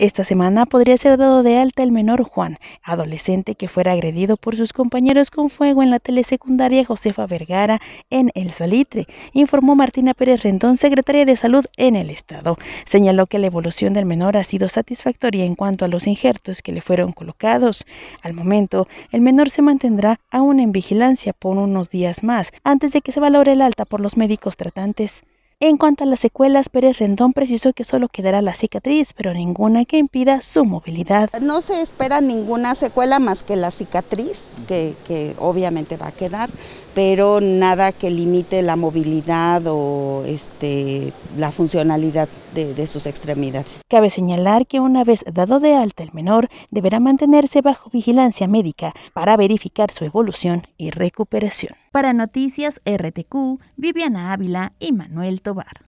Esta semana podría ser dado de alta el menor Juan, adolescente que fuera agredido por sus compañeros con fuego en la telesecundaria Josefa Vergara en El Salitre, informó Martina Pérez Rendón, secretaria de Salud en el Estado. Señaló que la evolución del menor ha sido satisfactoria en cuanto a los injertos que le fueron colocados. Al momento, el menor se mantendrá aún en vigilancia por unos días más antes de que se valore el alta por los médicos tratantes. En cuanto a las secuelas, Pérez Rendón precisó que solo quedará la cicatriz, pero ninguna que impida su movilidad. No se espera ninguna secuela más que la cicatriz, que, obviamente va a quedar, pero nada que limite la movilidad o este, la funcionalidad de, sus extremidades. Cabe señalar que una vez dado de alta el menor, deberá mantenerse bajo vigilancia médica para verificar su evolución y recuperación. Para Noticias RTQ, Viviana Ávila y Manuel Tobar.